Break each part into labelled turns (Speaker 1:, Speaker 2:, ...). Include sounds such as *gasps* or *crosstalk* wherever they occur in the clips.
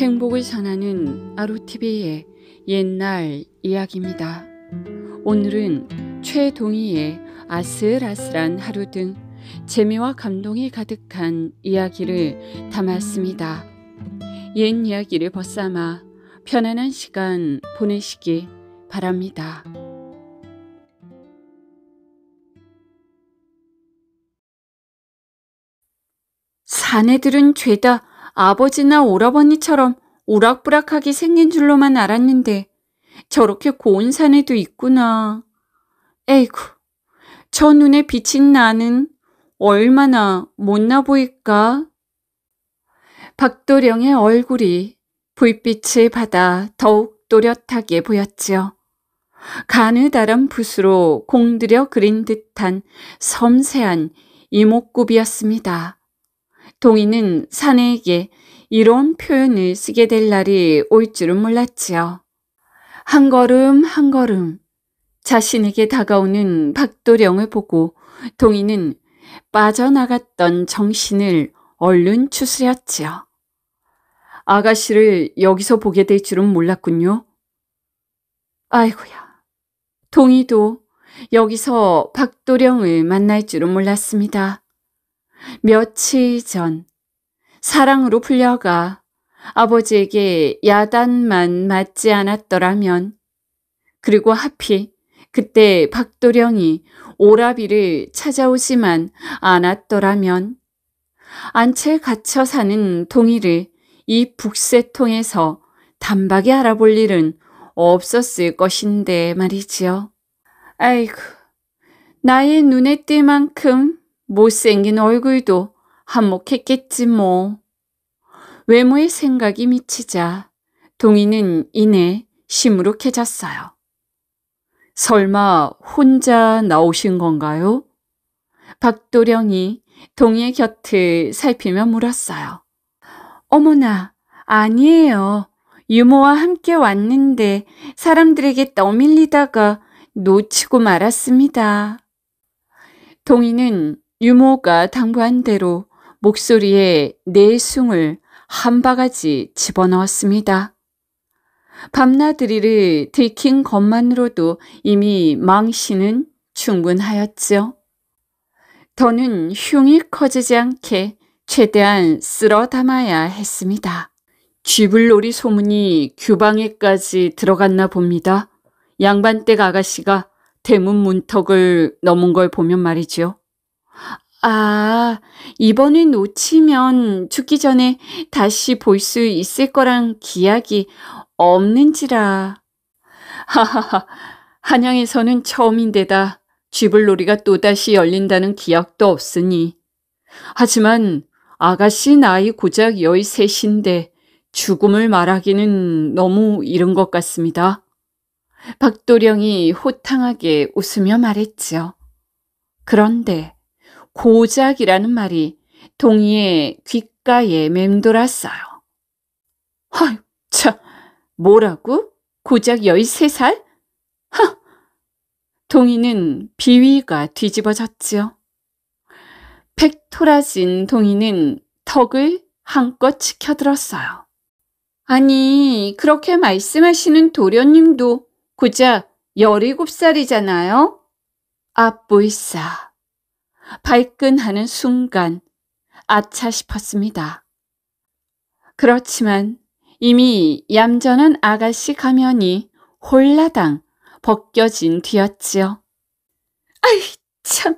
Speaker 1: 행복을 전하는 아루TV의 옛날 이야기입니다. 오늘은 최동희의 아슬아슬한 하루 등 재미와 감동이 가득한 이야기를 담았습니다. 옛 이야기를 벗삼아 편안한 시간 보내시기 바랍니다. 사내들은 죄다 아버지나 오라버니처럼 오락부락하게 생긴 줄로만 알았는데 저렇게 고운 산에도 있구나. 에이구, 저 눈에 비친 나는 얼마나 못나 보일까? 박도령의 얼굴이 불빛을 받아 더욱 또렷하게 보였지요. 가느다란 붓으로 공들여 그린 듯한 섬세한 이목구비였습니다. 동이는 사내에게 이런 표현을 쓰게 될 날이 올 줄은 몰랐지요. 한 걸음 한 걸음 자신에게 다가오는 박도령을 보고 동이는 빠져나갔던 정신을 얼른 추스렸지요. 아가씨를 여기서 보게 될 줄은 몰랐군요. 아이고야. 동이도 여기서 박도령을 만날 줄은 몰랐습니다. 며칠 전 사랑으로 풀려가 아버지에게 야단만 맞지 않았더라면 그리고 하필 그때 박도령이 오라비를 찾아오지만 않았더라면 안채 갇혀 사는 동이를 이 북새통에서 단박에 알아볼 일은 없었을 것인데 말이지요. 아이고, 나의 눈에 띌 만큼 못생긴 얼굴도 한몫했겠지 뭐. 외모에 생각이 미치자 동이는 이내 시무룩해졌어요. 설마 혼자 나오신 건가요? 박도령이 동이의 곁을 살피며 물었어요. 어머나, 아니에요. 유모와 함께 왔는데 사람들에게 떠밀리다가 놓치고 말았습니다. 동이는 유모가 당부한 대로 목소리에 내숭을 네 한 바가지 집어넣었습니다. 밤나들이를 들킨 것만으로도 이미 망신은 충분하였지요. 더는 흉이 커지지 않게 최대한 쓸어 담아야 했습니다. 쥐불놀이 소문이 규방에까지 들어갔나 봅니다. 양반댁 아가씨가 대문 문턱을 넘은 걸 보면 말이죠 아, 이번에 놓치면 죽기 전에 다시 볼 수 있을 거란 기약이 없는지라. 하하하, 한양에서는 처음인데다 쥐불놀이가 또다시 열린다는 기약도 없으니. 하지만 아가씨 나이 고작 13인데 죽음을 말하기는 너무 이른 것 같습니다. 박도령이 호탕하게 웃으며 말했지요. 그런데 고작이라는 말이 동이의 귓가에 맴돌았어요. 아휴, 참, 뭐라고? 고작 13살? 허! 동이는 비위가 뒤집어졌지요. 팩토라진 동이는 턱을 한껏 치켜들었어요. 아니, 그렇게 말씀하시는 도련님도 고작 17살이잖아요? 아보이싸 발끈하는 순간 아차 싶었습니다. 그렇지만 이미 얌전한 아가씨 가면이 홀라당 벗겨진 뒤였지요. 아이 참,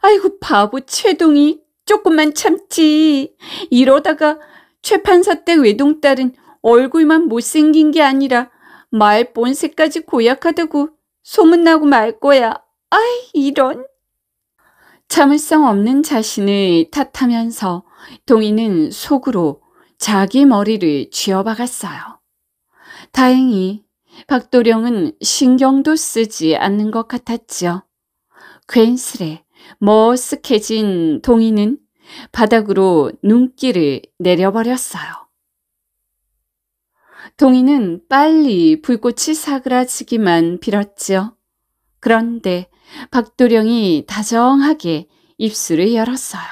Speaker 1: 아이고 바보 최동이 조금만 참지. 이러다가 최판사 때 외동딸은 얼굴만 못생긴 게 아니라 말 본색까지 고약하다고 소문나고 말 거야. 아이 이런. 참을성 없는 자신을 탓하면서 동이는 속으로 자기 머리를 쥐어박았어요. 다행히 박도령은 신경도 쓰지 않는 것 같았지요. 괜스레 머쓱해진 동이는 바닥으로 눈길을 내려버렸어요. 동이는 빨리 불꽃이 사그라지기만 빌었지요. 그런데 박도령이 다정하게 입술을 열었어요.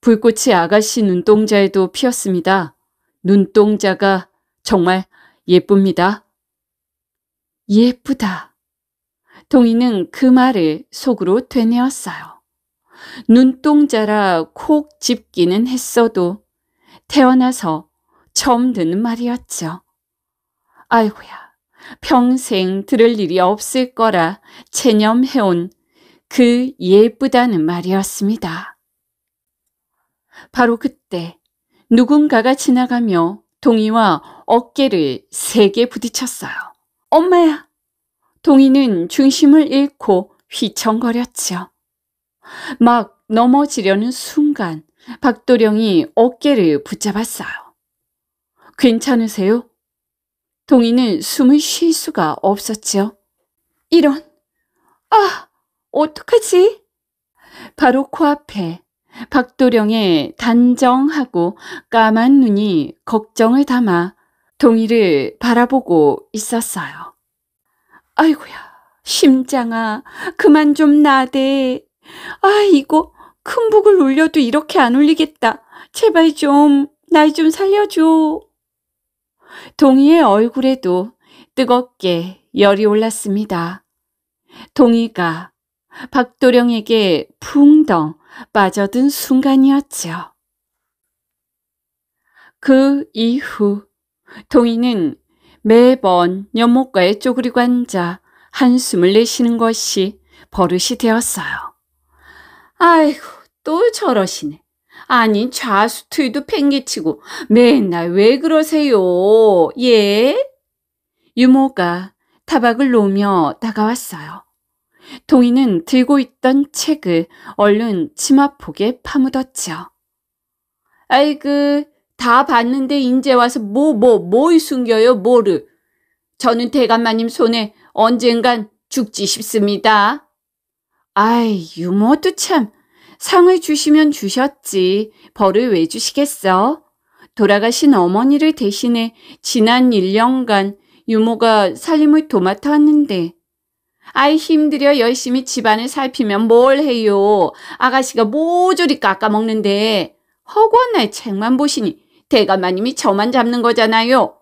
Speaker 1: 불꽃이 아가씨 눈동자에도 피었습니다. 눈동자가 정말 예쁩니다. 예쁘다. 동이는 그 말을 속으로 되뇌었어요. 눈동자라 콕 집기는 했어도 태어나서 처음 듣는 말이었죠. 아이고야. 평생 들을 일이 없을 거라 체념해온 그 예쁘다는 말이었습니다. 바로 그때 누군가가 지나가며 동이와 어깨를 세게 부딪혔어요. 엄마야! 동이는 중심을 잃고 휘청거렸지요. 막 넘어지려는 순간 박도령이 어깨를 붙잡았어요. 괜찮으세요? 동이는 숨을 쉴 수가 없었지요. 이런, 아, 어떡하지? 바로 코앞에 박도령의 단정하고 까만 눈이 걱정을 담아 동이를 바라보고 있었어요. 아이고야, 심장아, 그만 좀 나대. 아, 이거 큰 북을 울려도 이렇게 안 울리겠다. 제발 좀, 날 좀 살려줘. 동희의 얼굴에도 뜨겁게 열이 올랐습니다. 동희가 박도령에게 풍덩 빠져든 순간이었지요. 그 이후 동희는 매번 연못가에 쪼그리고 앉아 한숨을 내쉬는 것이 버릇이 되었어요. 아이고 또 저러시네. 아니 좌수 투위도 팽개치고 맨날 왜 그러세요? 예? 유모가 타박을 놓으며 다가왔어요. 동이는 들고 있던 책을 얼른 치마폭에 파묻었지요. 아이그 다 봤는데 인제 와서 뭐뭐뭘 숨겨요 뭐를. 저는 대감마님 손에 언젠간 죽지 싶습니다. 아이 유모도 참 상을 주시면 주셨지 벌을 왜 주시겠어? 돌아가신 어머니를 대신해 지난 1년간 유모가 살림을 도맡아 왔는데 아이 힘들여 열심히 집안을 살피면 뭘 해요. 아가씨가 모조리 깎아먹는데 허구한 날 책만 보시니 대가마님이 저만 잡는 거잖아요.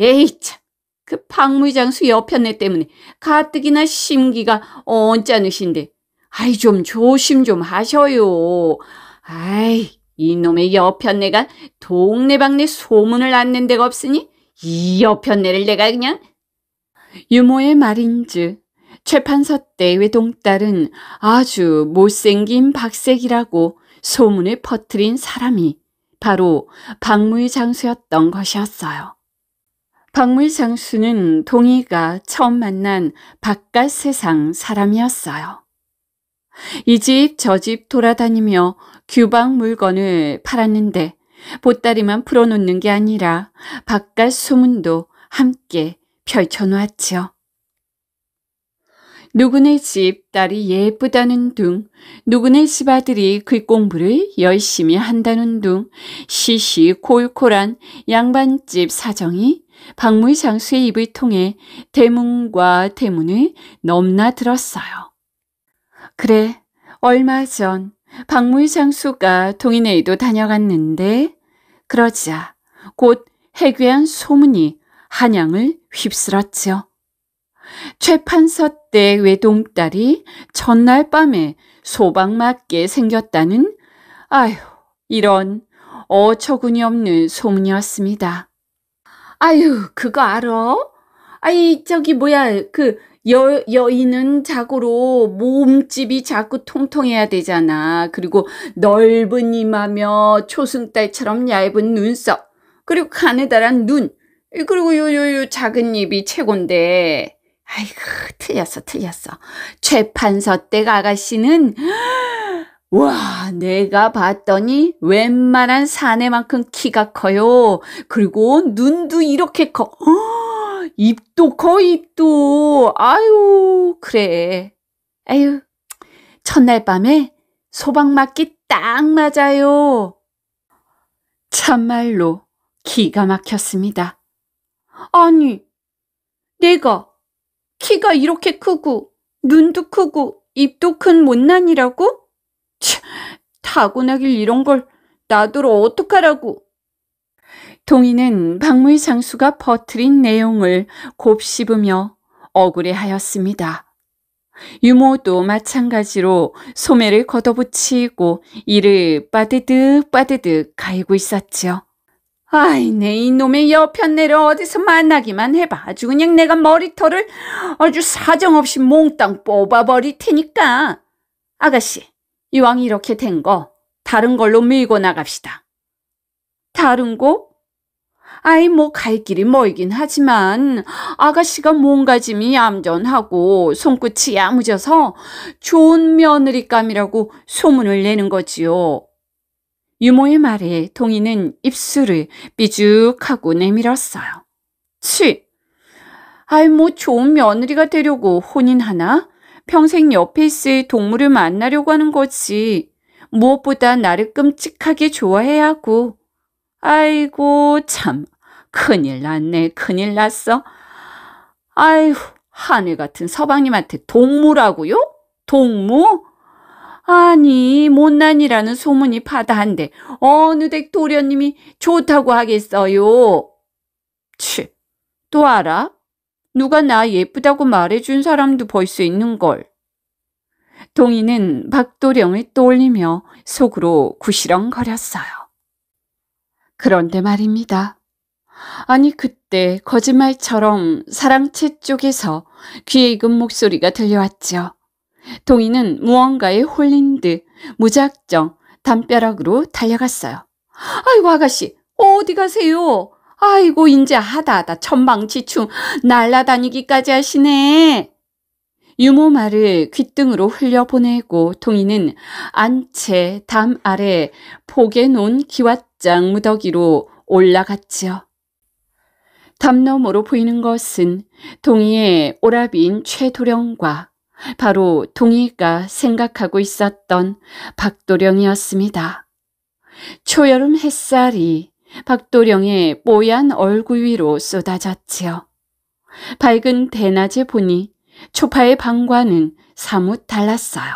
Speaker 1: 에이 참, 그 박물장수 옆편네 때문에 가뜩이나 심기가 언짢으신데 아이 좀 조심 좀 하셔요. 아이 이놈의 여편네가 동네방네 소문을 안는 데가 없으니 이 여편네를 내가 그냥 유모의 말인즉 최판서 때 외동딸은 아주 못생긴 박색이라고 소문을 퍼뜨린 사람이 바로 박무의 장수였던 것이었어요. 박무의 장수는 동희가 처음 만난 바깥 세상 사람이었어요. 이집저집 돌아다니며 규방 물건을 팔았는데 보따리만 풀어놓는 게 아니라 바깥 소문도 함께 펼쳐놓았지요. 누구네 집 딸이 예쁘다는 둥, 누구네 집 아들이 글공부를 열심히 한다는 둥, 시시콜콜한 양반집 사정이 박물장수의 입을 통해 대문과 대문을 넘나들었어요. 그래, 얼마 전박물희 장수가 동인회에도 다녀갔는데 그러자 곧 해괴한 소문이 한양을 휩쓸었지요. 최판서 댁 외동딸이 전날 밤에 소방맞게 생겼다는 아휴 이런 어처구니 없는 소문이었습니다. 아유 그거 알아? 아이 저기 뭐야 그 여, 여인은 자고로 몸집이 자꾸 통통해야 되잖아. 그리고 넓은 이마며 초승달처럼 얇은 눈썹. 그리고 가느다란 눈. 그리고 요요요 작은 입이 최곤데. 아이고 틀렸어 틀렸어. 최판서 댁 아가씨는 *gasps* 와 내가 봤더니 웬만한 사내만큼 키가 커요. 그리고 눈도 이렇게 커. 어? *gasps* 입도 커 입도 아유 그래 아유 첫날 밤에 소방 맞기 딱 맞아요. 참말로 기가 막혔습니다. 아니 내가 키가 이렇게 크고 눈도 크고 입도 큰 못난이라고? 차, 타고나길 이런 걸 나더러 어떡하라고. 동이는 박무희 장수가 퍼트린 내용을 곱씹으며 억울해하였습니다. 유모도 마찬가지로 소매를 걷어붙이고 이를 빠드득 빠드득 갈고 있었지요. 아이 내 이놈의 여편네를 어디서 만나기만 해봐. 아주 그냥 내가 머리털을 아주 사정없이 몽땅 뽑아버릴 테니까. 아가씨, 이왕 이렇게 된 거 다른 걸로 밀고 나갑시다. 다른 거? 아이 뭐 갈 길이 멀긴 하지만 아가씨가 몸가짐이 얌전하고 손끝이 야무져서 좋은 며느리감이라고 소문을 내는 거지요. 유모의 말에 동이는 입술을 삐죽하고 내밀었어요. 치! 아이 뭐 좋은 며느리가 되려고 혼인하나? 평생 옆에 있을 동물을 만나려고 하는 거지. 무엇보다 나를 끔찍하게 좋아해야 하고. 아이고 참 큰일 났네. 큰일 났어. 아휴, 하늘 같은 서방님한테 동무라고요? 동무? 아니, 못난이라는 소문이 파다한데 어느 댁 도련님이 좋다고 하겠어요? 치, 또 알아? 누가 나 예쁘다고 말해준 사람도 볼 수 있는걸. 동이는 박도령을 떠올리며 속으로 구시렁거렸어요. 그런데 말입니다. 아니 그때 거짓말처럼 사랑채 쪽에서 귀에 익은 목소리가 들려왔죠. 동이는 무언가에 홀린 듯 무작정 담벼락으로 달려갔어요. 아이고 아가씨 어디 가세요? 아이고 인제 하다하다 천방지춤 날라다니기까지 하시네. 유모 말을 귓등으로 흘려보내고 동이는 안채 담 아래 포개 놓은 기왓장 무더기로 올라갔지요. 담너모로 보이는 것은 동이의 오라비인 최도령과 바로 동이가 생각하고 있었던 박도령이었습니다. 초여름 햇살이 박도령의 뽀얀 얼굴 위로 쏟아졌지요. 밝은 대낮에 보니 초파의 방과는 사뭇 달랐어요.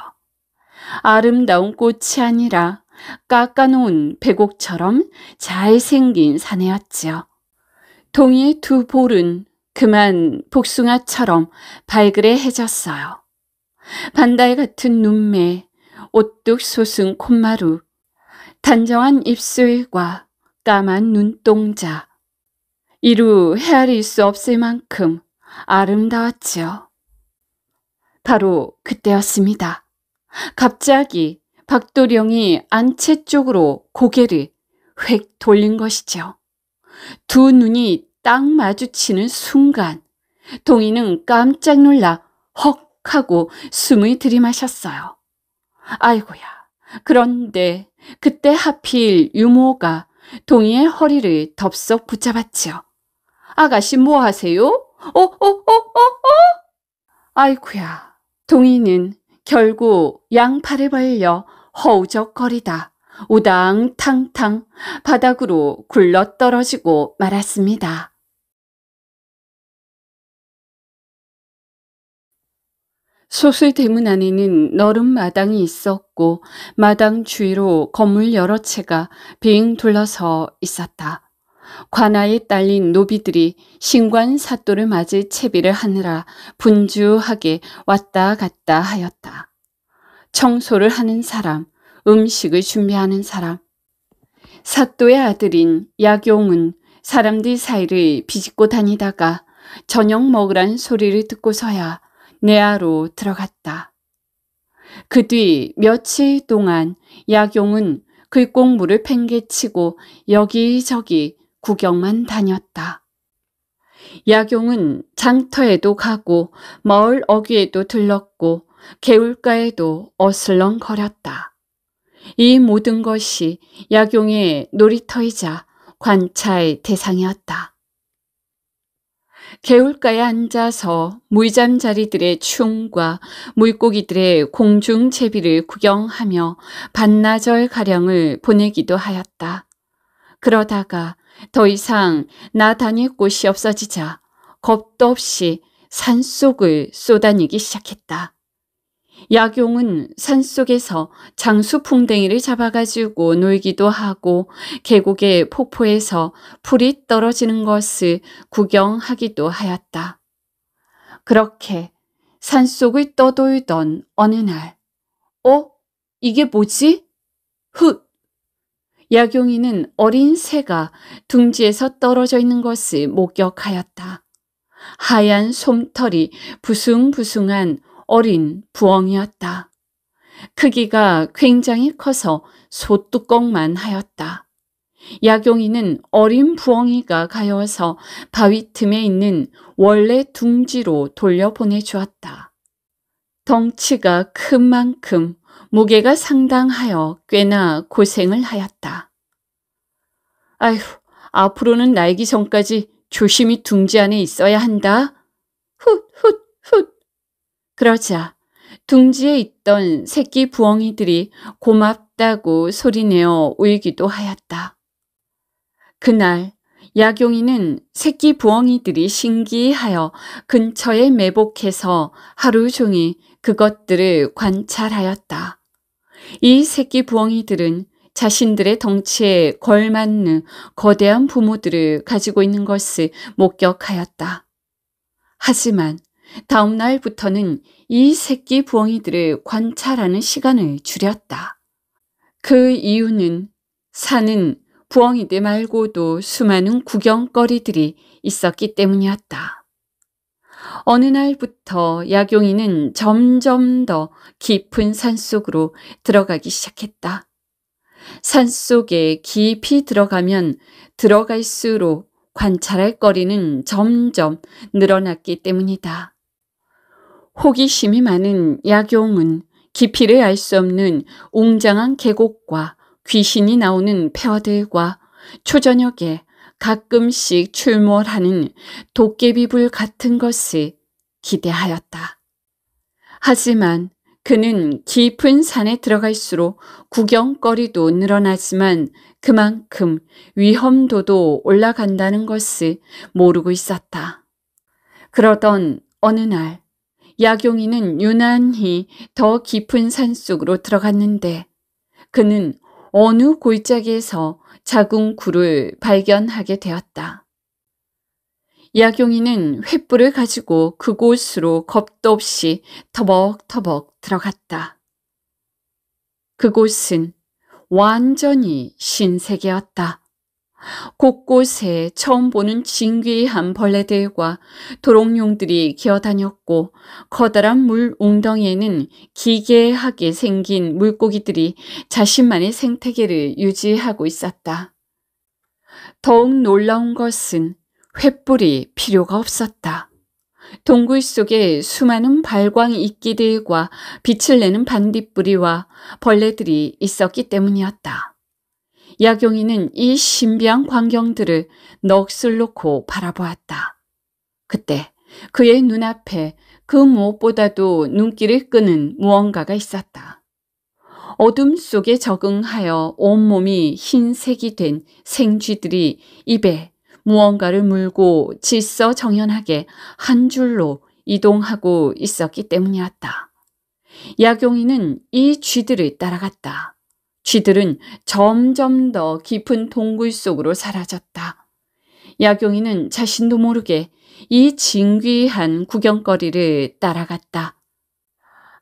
Speaker 1: 아름다운 꽃이 아니라 깎아놓은 백옥처럼 잘생긴 사내였지요. 동이의 두 볼은 그만 복숭아처럼 발그레 해졌어요. 반달 같은 눈매, 오뚝 솟은 콧마루, 단정한 입술과 까만 눈동자. 이루 헤아릴 수 없을 만큼 아름다웠지요. 바로 그때였습니다. 갑자기 박도령이 안채 쪽으로 고개를 획 돌린 것이죠. 두 눈이 딱 마주치는 순간 동이는 깜짝 놀라 헉 하고 숨을 들이마셨어요. 아이고야. 그런데 그때 하필 유모가 동이의 허리를 덥석 붙잡았지요. 아가씨 뭐 하세요? 어, 어, 어, 어, 어? 아이고야. 동이는 결국 양팔을 벌려 허우적거리다 우당탕탕 바닥으로 굴러 떨어지고 말았습니다. 소수의 대문 안에는 너른 마당이 있었고 마당 주위로 건물 여러 채가 빙 둘러서 있었다. 관아에 딸린 노비들이 신관 사또를 맞을 채비를 하느라 분주하게 왔다 갔다 하였다. 청소를 하는 사람, 음식을 준비하는 사람. 사또의 아들인 약용은 사람들 사이를 비집고 다니다가 저녁 먹으란 소리를 듣고서야 내아로 들어갔다. 그 뒤 며칠 동안 약용은 글공물을 팽개치고 여기저기 구경만 다녔다. 약용은 장터에도 가고 마을 어귀에도 들렀고 개울가에도 어슬렁거렸다. 이 모든 것이 약용의 놀이터이자 관찰 대상이었다. 개울가에 앉아서 물잠자리들의 춤과 물고기들의 공중채비를 구경하며 반나절 가량을 보내기도 하였다. 그러다가 더 이상 나 다닐 곳이 없어지자 겁도 없이 산속을 쏘다니기 시작했다. 약용은 산속에서 장수풍뎅이를 잡아가지고 놀기도 하고 계곡의 폭포에서 풀이 떨어지는 것을 구경하기도 하였다. 그렇게 산속을 떠돌던 어느 날 어? 이게 뭐지? 흑! 약용이는 어린 새가 둥지에서 떨어져 있는 것을 목격하였다. 하얀 솜털이 부숭부숭한 어린 부엉이였다. 크기가 굉장히 커서 소뚜껑만 하였다. 야경이는 어린 부엉이가 가여워서 바위 틈에 있는 원래 둥지로 돌려보내 주었다. 덩치가 큰 만큼 무게가 상당하여 꽤나 고생을 하였다. 아휴, 앞으로는 날기 전까지 조심히 둥지 안에 있어야 한다. 훗, 훗, 훗. 그러자 둥지에 있던 새끼 부엉이들이 고맙다고 소리내어 울기도 하였다. 그날 야경이는 새끼 부엉이들이 신기하여 근처에 매복해서 하루 종일 그것들을 관찰하였다. 이 새끼 부엉이들은 자신들의 덩치에 걸맞는 거대한 부모들을 가지고 있는 것을 목격하였다. 하지만 다음 날부터는 이 새끼 부엉이들을 관찰하는 시간을 줄였다. 그 이유는 산은 부엉이들 말고도 수많은 구경거리들이 있었기 때문이었다. 어느 날부터 야경이는 점점 더 깊은 산속으로 들어가기 시작했다. 산속에 깊이 들어가면 들어갈수록 관찰할 거리는 점점 늘어났기 때문이다. 호기심이 많은 약용은 깊이를 알 수 없는 웅장한 계곡과 귀신이 나오는 폐허들과 초저녁에 가끔씩 출몰하는 도깨비불 같은 것을 기대하였다. 하지만 그는 깊은 산에 들어갈수록 구경거리도 늘어나지만 그만큼 위험도도 올라간다는 것을 모르고 있었다. 그러던 어느 날 약용이는 유난히 더 깊은 산속으로 들어갔는데 그는 어느 골짜기에서 작은 굴을 발견하게 되었다. 약용이는 횃불을 가지고 그곳으로 겁도 없이 터벅터벅 들어갔다. 그곳은 완전히 신세계였다. 곳곳에 처음 보는 진귀한 벌레들과 도롱뇽들이 기어다녔고 커다란 물 웅덩이에는 기괴하게 생긴 물고기들이 자신만의 생태계를 유지하고 있었다. 더욱 놀라운 것은 횃불이 필요가 없었다. 동굴 속에 수많은 발광 이끼들과 빛을 내는 반딧불이와 벌레들이 있었기 때문이었다. 야경이는 이 신비한 광경들을 넋을 놓고 바라보았다. 그때 그의 눈앞에 그 무엇보다도 눈길을 끄는 무언가가 있었다. 어둠 속에 적응하여 온몸이 흰색이 된 생쥐들이 입에 무언가를 물고 질서정연하게 한 줄로 이동하고 있었기 때문이었다. 야경이는 이 쥐들을 따라갔다. 쥐들은 점점 더 깊은 동굴 속으로 사라졌다. 야경이는 자신도 모르게 이 진귀한 구경거리를 따라갔다.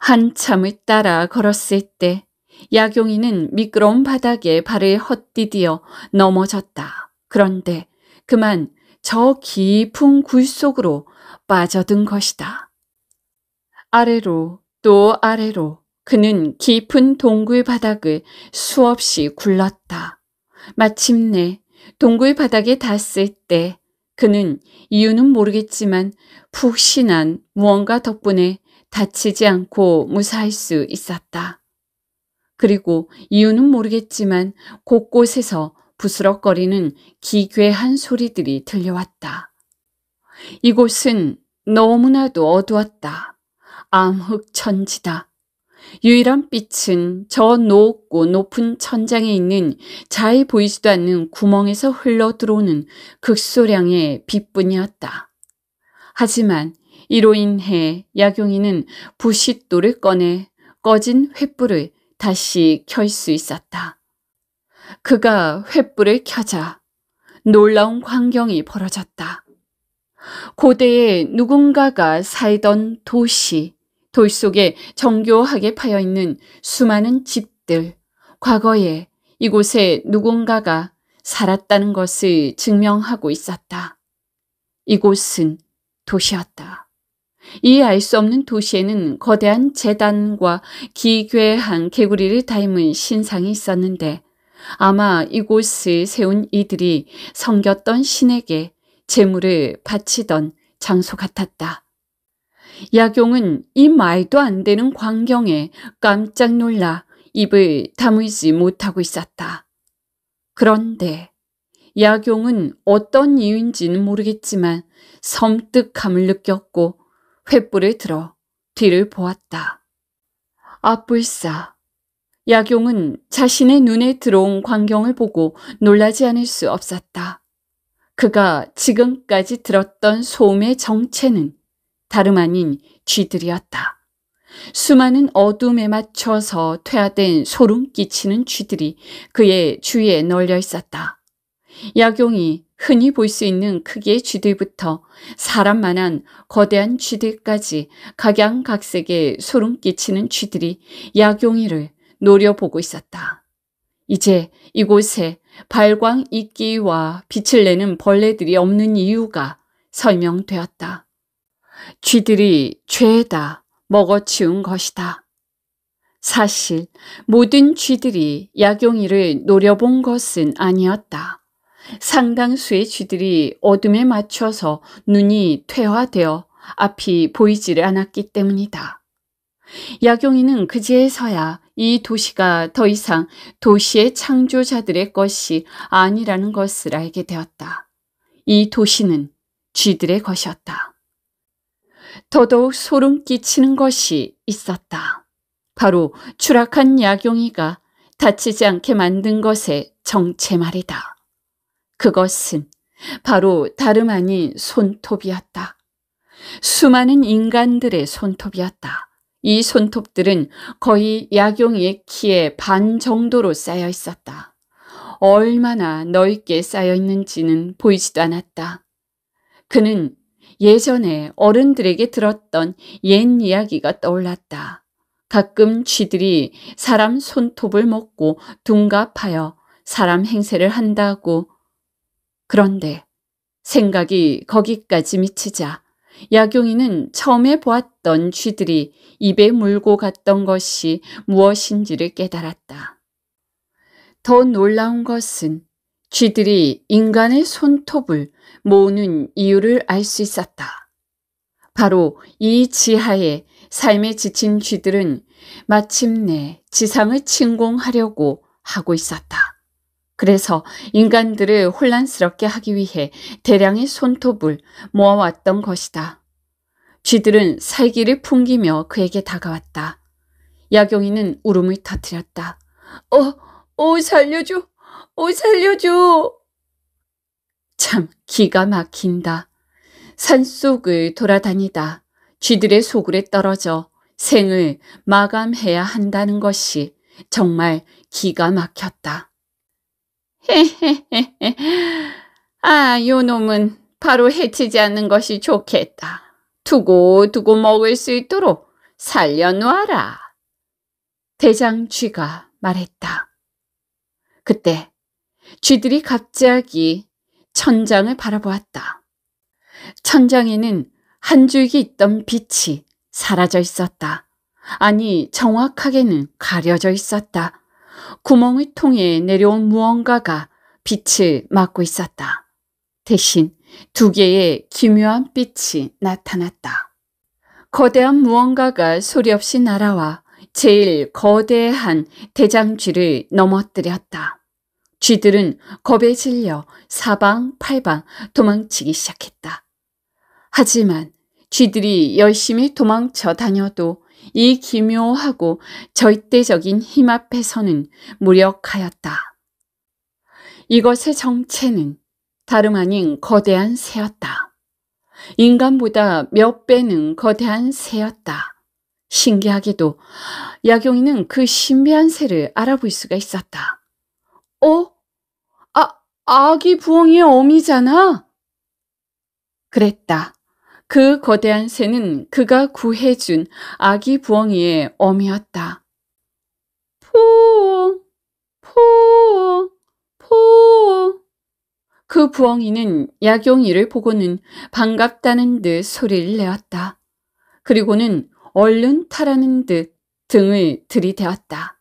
Speaker 1: 한참을 따라 걸었을 때 야경이는 미끄러운 바닥에 발을 헛디디어 넘어졌다. 그런데 그만 저 깊은 굴 속으로 빠져든 것이다. 아래로 또 아래로 그는 깊은 동굴 바닥을 수없이 굴렀다. 마침내 동굴 바닥에 닿았을 때 그는 이유는 모르겠지만 푹신한 무언가 덕분에 다치지 않고 무사할 수 있었다. 그리고 이유는 모르겠지만 곳곳에서 부스럭거리는 기괴한 소리들이 들려왔다. 이곳은 너무나도 어두웠다. 암흑천지다. 유일한 빛은 저 높고 높은 천장에 있는 잘 보이지도 않는 구멍에서 흘러 들어오는 극소량의 빛뿐이었다. 하지만 이로 인해 야경이는 부싯돌을 꺼내 꺼진 횃불을 다시 켤 수 있었다. 그가 횃불을 켜자 놀라운 광경이 벌어졌다. 고대에 누군가가 살던 도시, 돌 속에 정교하게 파여 있는 수많은 집들, 과거에 이곳에 누군가가 살았다는 것을 증명하고 있었다. 이곳은 도시였다. 이 알 수 없는 도시에는 거대한 재단과 기괴한 개구리를 닮은 신상이 있었는데 아마 이곳을 세운 이들이 섬겼던 신에게 재물을 바치던 장소 같았다. 약용은 이 말도 안 되는 광경에 깜짝 놀라 입을 다물지 못하고 있었다. 그런데 약용은 어떤 이유인지는 모르겠지만 섬뜩함을 느꼈고 횃불을 들어 뒤를 보았다. 아불싸 약용은 자신의 눈에 들어온 광경을 보고 놀라지 않을 수 없었다. 그가 지금까지 들었던 소음의 정체는 다름 아닌 쥐들이었다. 수많은 어둠에 맞춰서 퇴화된 소름 끼치는 쥐들이 그의 주위에 널려 있었다. 약용이 흔히 볼 수 있는 크기의 쥐들부터 사람만한 거대한 쥐들까지 각양각색의 소름 끼치는 쥐들이 약용이를 노려보고 있었다. 이제 이곳에 발광 이끼와 빛을 내는 벌레들이 없는 이유가 설명되었다. 쥐들이 죄다 먹어치운 것이다. 사실 모든 쥐들이 약용이를 노려본 것은 아니었다. 상당수의 쥐들이 어둠에 맞춰서 눈이 퇴화되어 앞이 보이질 않았기 때문이다. 야경이는 그제서야 이 도시가 더 이상 도시의 창조자들의 것이 아니라는 것을 알게 되었다. 이 도시는 쥐들의 것이었다. 더더욱 소름 끼치는 것이 있었다. 바로 추락한 야경이가 다치지 않게 만든 것의 정체 말이다. 그것은 바로 다름 아닌 손톱이었다. 수많은 인간들의 손톱이었다. 이 손톱들은 거의 야경의 키의 반 정도로 쌓여 있었다. 얼마나 넓게 쌓여 있는지는 보이지도 않았다. 그는 예전에 어른들에게 들었던 옛 이야기가 떠올랐다. 가끔 쥐들이 사람 손톱을 먹고 둔갑하여 사람 행세를 한다고. 그런데 생각이 거기까지 미치자 야경이는 처음에 보았던 쥐들이 입에 물고 갔던 것이 무엇인지를 깨달았다. 더 놀라운 것은 쥐들이 인간의 손톱을 모으는 이유를 알 수 있었다. 바로 이 지하에 삶에 지친 쥐들은 마침내 지상을 침공하려고 하고 있었다. 그래서 인간들을 혼란스럽게 하기 위해 대량의 손톱을 모아왔던 것이다. 쥐들은 살기를 풍기며 그에게 다가왔다. 야경이는 울음을 터뜨렸다. 어, 어, 살려줘! 어, 살려줘! 참 기가 막힌다. 산속을 돌아다니다 쥐들의 소굴에 떨어져 생을 마감해야 한다는 것이 정말 기가 막혔다. 헤헤헤헤 *laughs* 아, 요 놈은 바로 해치지 않는 것이 좋겠다. 두고두고 두고 먹을 수 있도록 살려놓아라. 대장 쥐가 말했다. 그때 쥐들이 갑자기 천장을 바라보았다. 천장에는 한 줄기 있던 빛이 사라져 있었다. 아니 정확하게는 가려져 있었다. 구멍을 통해 내려온 무언가가 빛을 막고 있었다. 대신 두 개의 기묘한 빛이 나타났다. 거대한 무언가가 소리 없이 날아와 제일 거대한 대장쥐를 넘어뜨렸다. 쥐들은 겁에 질려 사방 팔방 도망치기 시작했다. 하지만 쥐들이 열심히 도망쳐 다녀도 이 기묘하고 절대적인 힘 앞에서는 무력하였다. 이것의 정체는 다름 아닌 거대한 새였다. 인간보다 몇 배는 거대한 새였다. 신기하게도 야경이는 그 신비한 새를 알아볼 수가 있었다. 어? 아, 아기 부엉이의 어미잖아? 그랬다. 그 거대한 새는 그가 구해준 아기 부엉이의 어미였다. 포옹, 포옹, 포옹. 그 부엉이는 약용이를 보고는 반갑다는 듯 소리를 내었다. 그리고는 얼른 타라는 듯 등을 들이대었다.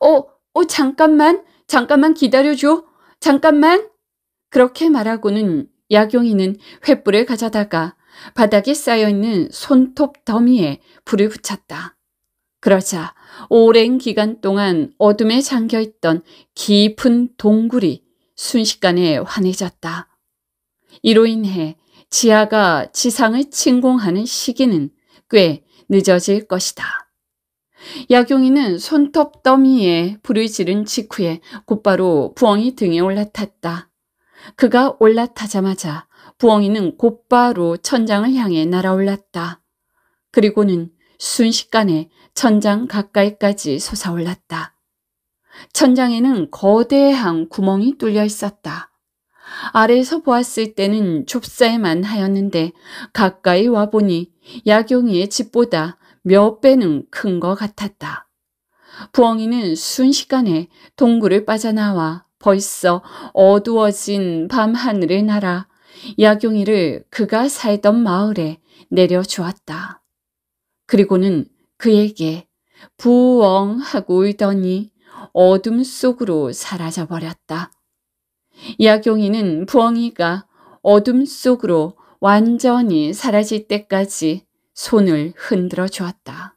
Speaker 1: 어, 어, 잠깐만. 잠깐만 기다려줘. 잠깐만. 그렇게 말하고는 야경이는 횃불을 가져다가 바닥에 쌓여있는 손톱 더미에 불을 붙였다. 그러자 오랜 기간 동안 어둠에 잠겨있던 깊은 동굴이 순식간에 환해졌다. 이로 인해 지하가 지상을 침공하는 시기는 꽤 늦어질 것이다. 야경이는 손톱 더미에 불을 지른 직후에 곧바로 부엉이 등에 올라탔다. 그가 올라타자마자 부엉이는 곧바로 천장을 향해 날아올랐다. 그리고는 순식간에 천장 가까이까지 솟아올랐다. 천장에는 거대한 구멍이 뚫려 있었다. 아래에서 보았을 때는 좁쌀만 하였는데 가까이 와보니 야경이의 집보다 몇 배는 큰 것 같았다. 부엉이는 순식간에 동굴을 빠져나와 벌써 어두워진 밤하늘을 날아 야경이를 그가 살던 마을에 내려주었다. 그리고는 그에게 부엉 하고 울더니 어둠 속으로 사라져버렸다. 야경이는 부엉이가 어둠 속으로 완전히 사라질 때까지 손을 흔들어 주었다.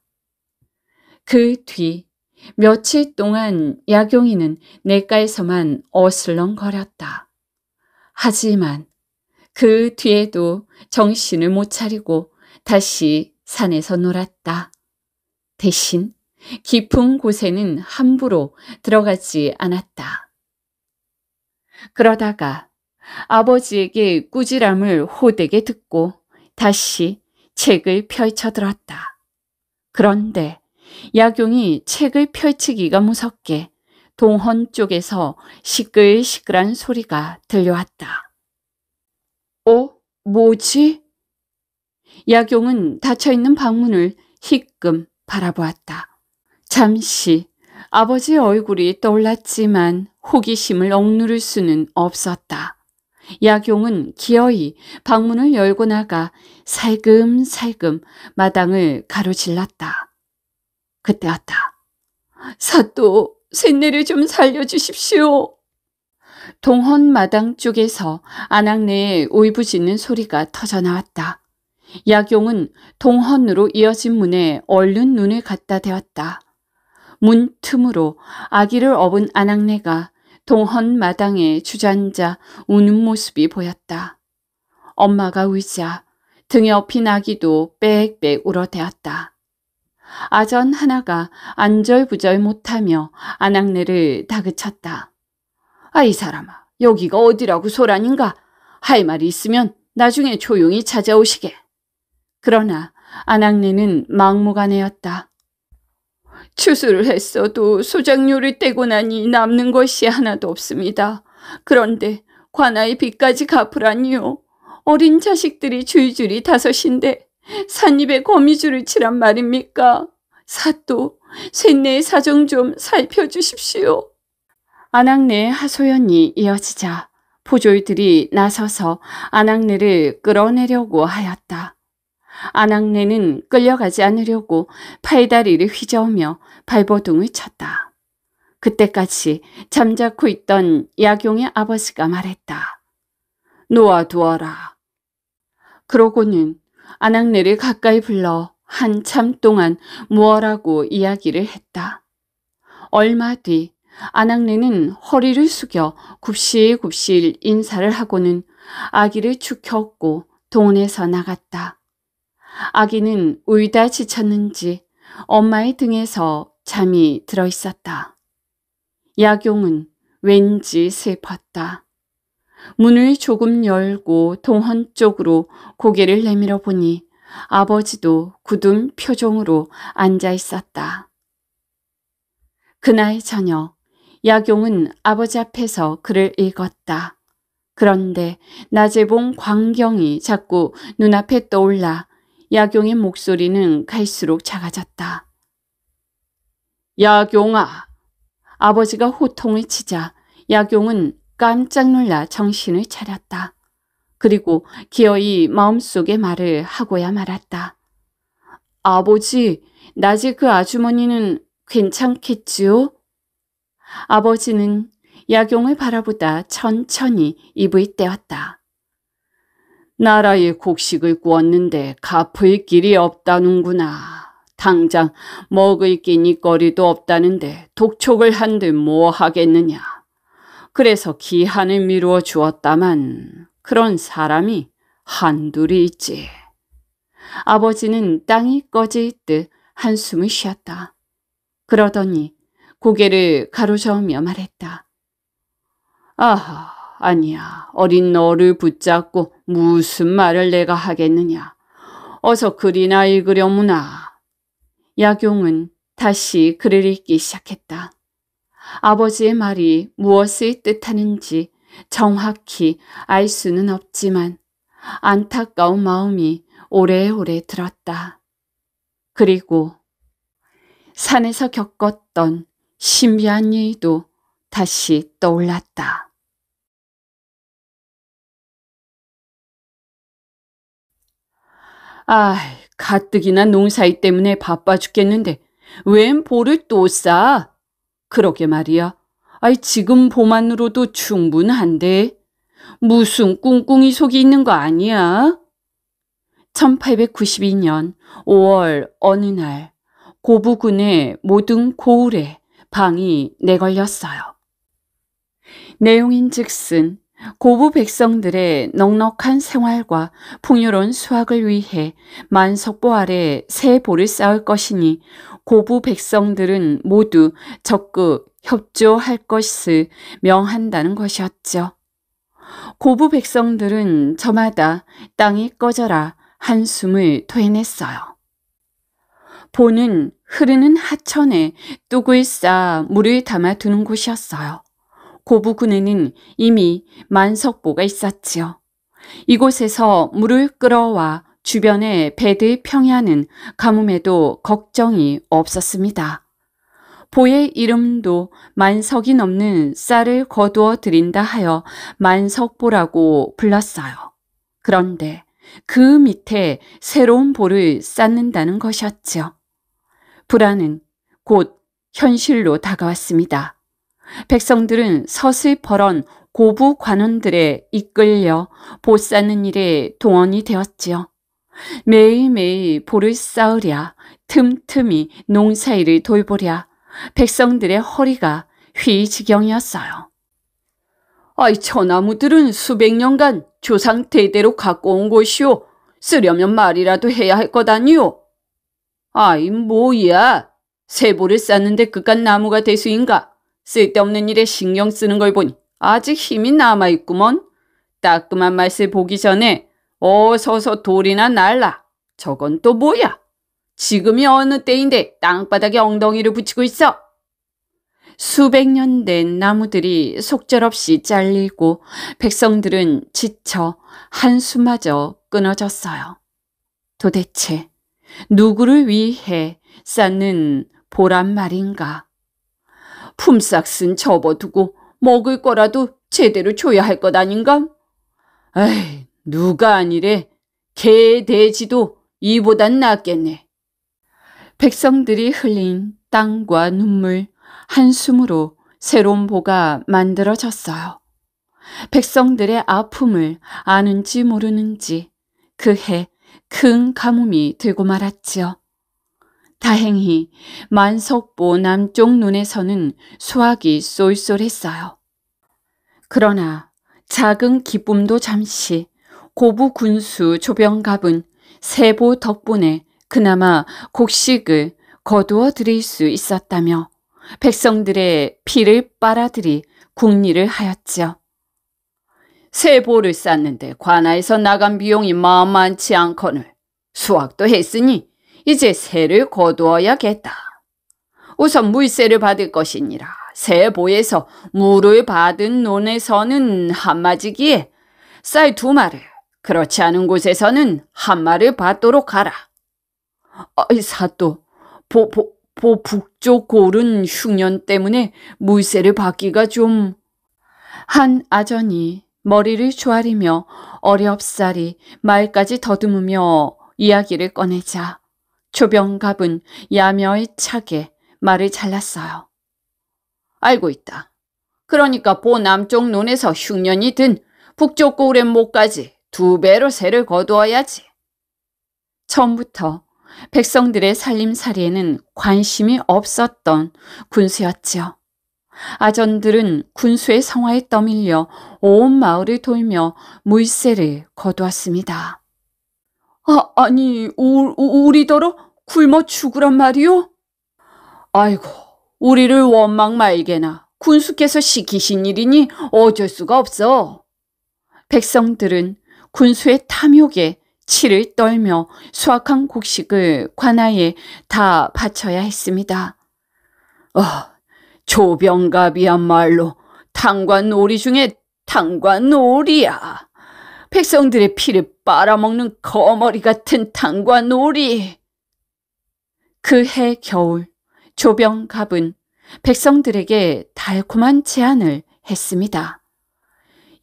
Speaker 1: 그 뒤 며칠 동안 약용이는 내가에서만 어슬렁거렸다. 하지만 그 뒤에도 정신을 못 차리고 다시 산에서 놀았다. 대신 깊은 곳에는 함부로 들어가지 않았다. 그러다가 아버지에게 꾸지람을 호되게 듣고 다시 책을 펼쳐들었다. 그런데 약용이 책을 펼치기가 무섭게 동헌 쪽에서 시끌시끌한 소리가 들려왔다. 어? 뭐지? 약용은 닫혀있는 방문을 희끔 바라보았다. 잠시 아버지의 얼굴이 떠올랐지만 호기심을 억누를 수는 없었다. 약용은 기어이 방문을 열고 나가 살금살금 마당을 가로질렀다. 그때였다. 사또, 샌내를 좀 살려주십시오. 동헌 마당 쪽에서 안악내의 울부짖는 소리가 터져나왔다. 약용은 동헌으로 이어진 문에 얼른 눈을 갖다 대었다. 문 틈으로 아기를 업은 안악내가 동헌 마당에 주저앉아 우는 모습이 보였다. 엄마가 울자 등에 업힌 아기도 빽빽 울어대었다. 아전 하나가 안절부절 못하며 안악내를 다그쳤다. 아 이 사람아 여기가 어디라고 소란인가 할 말이 있으면 나중에 조용히 찾아오시게. 그러나 안악내는 막무가내였다. 추수를 했어도 소작료를 떼고 나니 남는 것이 하나도 없습니다. 그런데 관아의 빚까지 갚으라니요. 어린 자식들이 줄줄이 다섯인데 산입에 거미줄을 치란 말입니까? 사또, 쇳내의 사정 좀 살펴주십시오. 안악내 하소연이 이어지자 포졸들이 나서서 안악내를 끌어내려고 하였다. 안악내는 끌려가지 않으려고 팔다리를 휘저으며 발버둥을 쳤다. 그때까지 잠자코 있던 야경의 아버지가 말했다. 놓아두어라. 그러고는 아낙네를 가까이 불러 한참 동안 무어라고 이야기를 했다. 얼마 뒤 아낙네는 허리를 숙여 굽실굽실 인사를 하고는 아기를 축혔고 동원에서 나갔다. 아기는 울다 지쳤는지 엄마의 등에서 잠이 들어 있었다. 야경은 왠지 슬펐다. 문을 조금 열고 동헌 쪽으로 고개를 내밀어 보니 아버지도 굳은 표정으로 앉아 있었다. 그날 저녁 야경은 아버지 앞에서 글을 읽었다. 그런데 낮에 본 광경이 자꾸 눈앞에 떠올라 야경의 목소리는 갈수록 작아졌다. 야경아 아버지가 호통을 치자 야경은 깜짝 놀라 정신을 차렸다. 그리고 기어이 마음속에 말을 하고야 말았다. 아버지, 낮에 그 아주머니는 괜찮겠지요? 아버지는 약용을 바라보다 천천히 입을 떼었다. 나라의 곡식을 구웠는데 갚을 길이 없다는구나. 당장 먹을 끼니거리도 없다는데 독촉을 한들 뭐 하겠느냐. 그래서 기한을 미루어 주었다만 그런 사람이 한둘이 있지. 아버지는 땅이 꺼져 듯 한숨을 쉬었다. 그러더니 고개를 가로저으며 말했다. 아하, 아니야. 어린 너를 붙잡고 무슨 말을 내가 하겠느냐. 어서 글이나 읽으려무나. 야경은 다시 글을 읽기 시작했다. 아버지의 말이 무엇을 뜻하는지 정확히 알 수는 없지만 안타까운 마음이 오래오래 들었다. 그리고 산에서 겪었던 신비한 일도 다시 떠올랐다. 아, 가뜩이나 농사일 때문에 바빠 죽겠는데 웬 볼을 또 싸? 그러게 말이야. 아이 지금 보만으로도 충분한데 무슨 꿍꿍이 속이 있는 거 아니야? 1892년 5월 어느 날 고부군의 모든 고울에 방이 내걸렸어요. 내용인 즉슨 고부 백성들의 넉넉한 생활과 풍요로운 수확을 위해 만석보 아래 새 보를 쌓을 것이니 고부 백성들은 모두 적극 협조할 것을 명한다는 것이었죠. 고부 백성들은 저마다 땅이 꺼져라 한숨을 토해냈어요. 보는 흐르는 하천에 뚝을 쌓아 물을 담아두는 곳이었어요. 고부군에는 이미 만석보가 있었지요. 이곳에서 물을 끌어와 주변에 배들 평야는 가뭄에도 걱정이 없었습니다. 보의 이름도 만석이 넘는 쌀을 거두어 드린다 하여 만석보라고 불렀어요. 그런데 그 밑에 새로운 보를 쌓는다는 것이었지요. 불안은 곧 현실로 다가왔습니다. 백성들은 서슬 벌언 고부 관원들에 이끌려 보 싸는 일에 동원이 되었지요. 매일매일 보를 쌓으랴 틈틈이 농사일을 돌보랴 백성들의 허리가 휘지경이었어요. 아이 저 나무들은 수백 년간 조상 대대로 갖고 온 것이오. 쓰려면 말이라도 해야 할것 아니오. 아이 뭐야. 세보를 쌓는데 그깟 나무가 대수인가. 쓸데없는 일에 신경 쓰는 걸 보니 아직 힘이 남아있구먼. 따끔한 맛을 보기 전에 어서서 돌이나 날라. 저건 또 뭐야? 지금이 어느 때인데 땅바닥에 엉덩이를 붙이고 있어. 수백 년 된 나무들이 속절없이 잘리고 백성들은 지쳐 한숨마저 끊어졌어요. 도대체 누구를 위해 쌓는 보란 말인가? 품삯은 접어두고 먹을 거라도 제대로 줘야 할 것 아닌가? 에이, 누가 아니래. 개 돼지도 이보단 낫겠네. 백성들이 흘린 땅과 눈물, 한숨으로 새로운 보가 만들어졌어요. 백성들의 아픔을 아는지 모르는지 그 해 큰 가뭄이 들고 말았지요. 다행히 만석보 남쪽 눈에서는 수확이 쏠쏠했어요. 그러나 작은 기쁨도 잠시 고부 군수 조병갑은 세보 덕분에 그나마 곡식을 거두어 드릴 수 있었다며 백성들의 피를 빨아들이 국리를 하였지요. 세보를 쌓는데 관아에서 나간 비용이 만만치 않거늘 수확도 했으니 이제 새를 거두어야겠다. 우선 물새를 받을 것이니라. 새보에서 물을 받은 논에서는 한 마지기에 쌀 두 마를, 그렇지 않은 곳에서는 한 마를 받도록 하라. 어이 아, 사또, 보, 보, 보 북쪽 고른 흉년 때문에 물새를 받기가 좀... 한 아전이 머리를 조아리며 어렵사리 말까지 더듬으며 이야기를 꺼내자 조병갑은 야며의 차게 말을 잘랐어요. 알고 있다. 그러니까 보남쪽 눈에서 흉년이 든 북쪽 고울의 목까지 두 배로 새를 거두어야지. 처음부터 백성들의 살림살이에는 관심이 없었던 군수였지요. 아전들은 군수의 성화에 떠밀려 온 마을을 돌며 물세를 거두었습니다. 아, 아니, 우, 우리더러 굶어 죽으란 말이오? 아이고, 우리를 원망 말게나 군수께서 시키신 일이니 어쩔 수가 없어. 백성들은 군수의 탐욕에 치를 떨며 수확한 곡식을 관아에 다 바쳐야 했습니다. 어, 조병갑이야말로 탕관놀이 중에 탕관놀이야 백성들의 피를 빨아먹는 거머리 같은 당과 놀이. 그 해 겨울 조병갑은 백성들에게 달콤한 제안을 했습니다.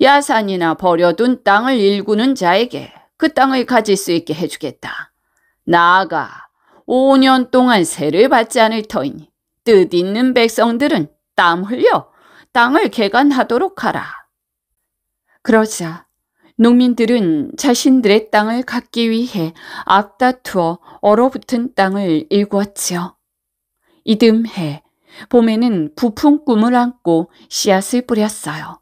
Speaker 1: 야산이나 버려둔 땅을 일구는 자에게 그 땅을 가질 수 있게 해주겠다. 나아가 5년 동안 세를 받지 않을 터이니 뜻 있는 백성들은 땀 흘려 땅을 개간하도록 하라. 그러자 농민들은 자신들의 땅을 갖기 위해 앞다투어 얼어붙은 땅을 일구었지요. 이듬해 봄에는 부풍 꿈을 안고 씨앗을 뿌렸어요.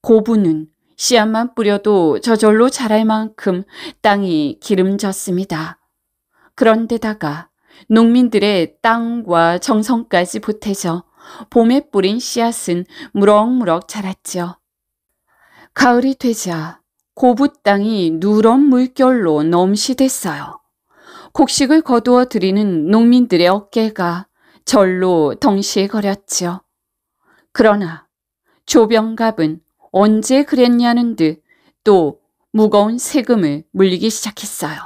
Speaker 1: 고분은 씨앗만 뿌려도 저절로 자랄 만큼 땅이 기름졌습니다. 그런데다가 농민들의 땅과 정성까지 보태져 봄에 뿌린 씨앗은 무럭무럭 자랐지요. 가을이 되자 고부 땅이 누런 물결로 넘시댔어요. 곡식을 거두어 드리는 농민들의 어깨가 절로 덩실거렸지요. 그러나 조병갑은 언제 그랬냐는 듯 또 무거운 세금을 물리기 시작했어요.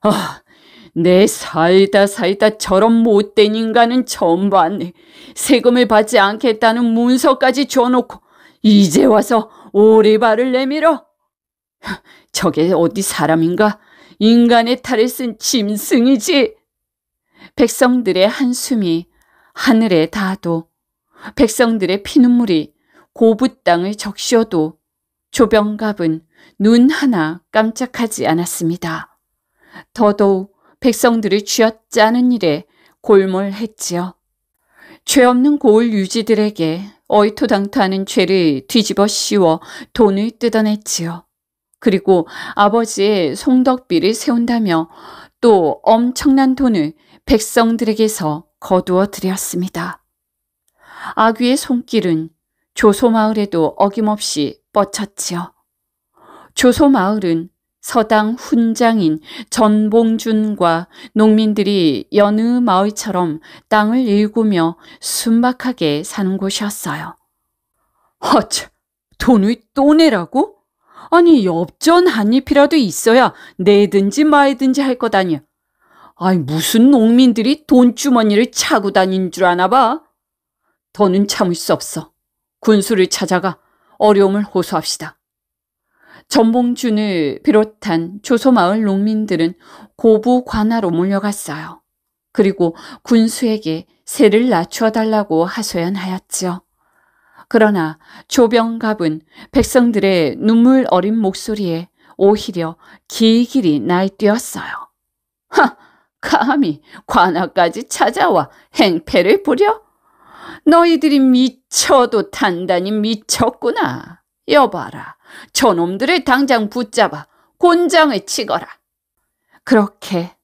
Speaker 1: 아, 내 살다 살다 저런 못된 인간은 처음 봤네. 세금을 받지 않겠다는 문서까지 줘놓고 이제 와서 오리발을 내밀어. 저게 어디 사람인가? 인간의 탈을 쓴 짐승이지. 백성들의 한숨이 하늘에 닿아도 백성들의 피눈물이 고부 땅을 적셔도 조병갑은 눈 하나 깜짝하지 않았습니다. 더더욱 백성들을 쥐어짜는 일에 골몰했지요. 죄 없는 고을 유지들에게 어이토당토하는 죄를 뒤집어 씌워 돈을 뜯어냈지요. 그리고 아버지의 송덕비를 세운다며 또 엄청난 돈을 백성들에게서 거두어 드렸습니다. 아귀의 손길은 조소마을에도 어김없이 뻗쳤지요. 조소마을은 서당 훈장인 전봉준과 농민들이 여느 마을처럼 땅을 일구며 순박하게 사는 곳이었어요. 어참 돈을 또 내라고? 아니 엽전 한입이라도 있어야 내든지 말든지 할것 아니야. 아이 무슨 농민들이 돈주머니를 차고 다닌 줄 아나 봐. 더는 참을 수 없어. 군수를 찾아가 어려움을 호소합시다. 전봉준을 비롯한 조소마을 농민들은 고부 관하로 몰려갔어요. 그리고 군수에게 세를 낮추어 달라고 하소연하였지요. 그러나 조병갑은 백성들의 눈물 어린 목소리에 오히려 길길이 날뛰었어요. 하! 감히 관아까지 찾아와 행패를 부려? 너희들이 미쳐도 단단히 미쳤구나. 여봐라. 저놈들을 당장 붙잡아 곤장을 치거라. 그렇게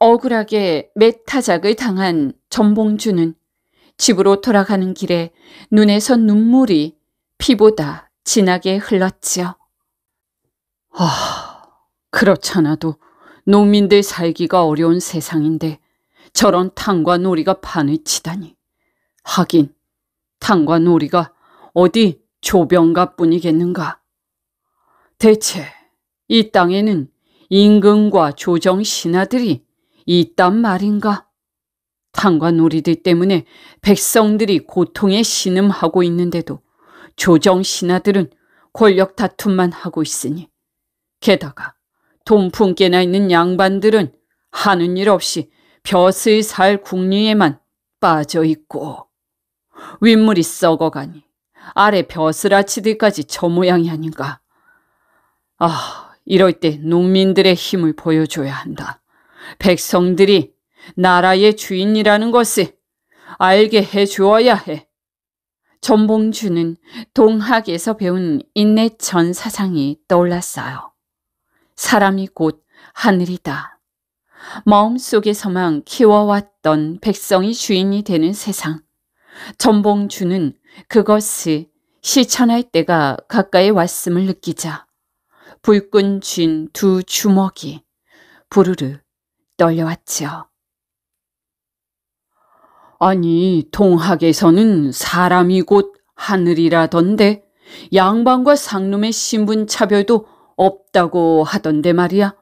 Speaker 1: 억울하게 메타작을 당한 전봉주는 집으로 돌아가는 길에 눈에서 눈물이 피보다 진하게 흘렀지요. 아, 그렇잖아도 농민들 살기가 어려운 세상인데 저런 탕과 놀이가 판을 치다니. 하긴 탕과 놀이가 어디 조병가 뿐이겠는가. 대체 이 땅에는 임금과 조정 신하들이 있단 말인가? 탕과 놀이들 때문에 백성들이 고통에 신음하고 있는데도 조정 신하들은 권력 다툼만 하고 있으니 게다가 돈 품게나 있는 양반들은 하는 일 없이 벼슬 살 궁리에만 빠져 있고 윗물이 썩어가니 아래 벼슬아치들까지 저 모양이 아닌가. 아, 이럴 때 농민들의 힘을 보여줘야 한다. 백성들이 나라의 주인이라는 것을 알게 해주어야 해. 전봉주는 동학에서 배운 인내전 사상이 떠올랐어요. 사람이 곧 하늘이다. 마음속에서만 키워왔던 백성이 주인이 되는 세상. 전봉주는 그것을 실천할 때가 가까이 왔음을 느끼자 불끈 쥔 두 주먹이 부르르 떨려왔지요. 아니, 동학에서는 사람이 곧 하늘이라던데 양반과 상놈의 신분 차별도 없다고 하던데 말이야.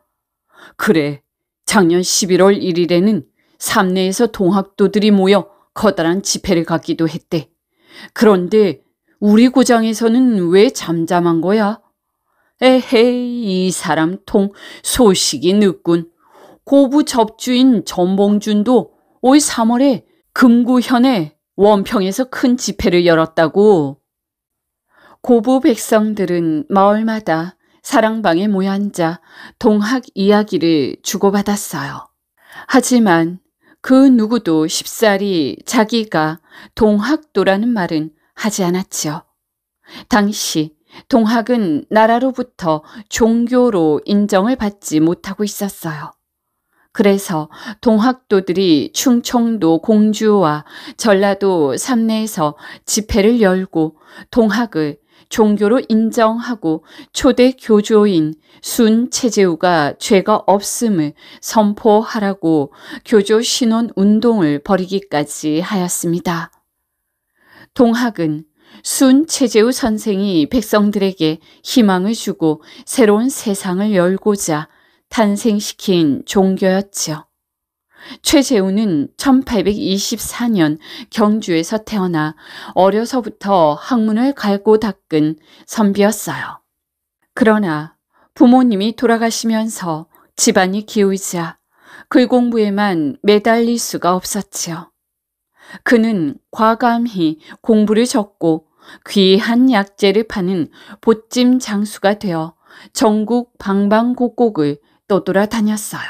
Speaker 1: 그래, 작년 11월 1일에는 삼내에서 동학도들이 모여 커다란 집회를 갖기도 했대. 그런데 우리 고장에서는 왜 잠잠한 거야? 에헤이 이 사람 통 소식이 늦군. 고부 접주인 전봉준도 올 3월에 금구현에 원평에서 큰 집회를 열었다고. 고부 백성들은 마을마다 사랑방에 모여 앉아 동학 이야기를 주고받았어요. 하지만 그 누구도 십살이 자기가 동학도라는 말은 하지 않았지요. 당시 동학은 나라로부터 종교로 인정을 받지 못하고 있었어요. 그래서 동학도들이 충청도 공주와 전라도 삼내에서 집회를 열고 동학을 종교로 인정하고 초대 교조인 순 체제우가 죄가 없음을 선포하라고 교조 신원 운동을 벌이기까지 하였습니다. 동학은 순 최재우 선생이 백성들에게 희망을 주고 새로운 세상을 열고자 탄생시킨 종교였지요. 최재우는 1824년 경주에서 태어나 어려서부터 학문을 갈고 닦은 선비였어요. 그러나 부모님이 돌아가시면서 집안이 기우자 글 공부에만 매달릴 수가 없었지요. 그는 과감히 공부를 적고 귀한 약재를 파는 보찜 장수가 되어 전국 방방곡곡을 떠돌아 다녔어요.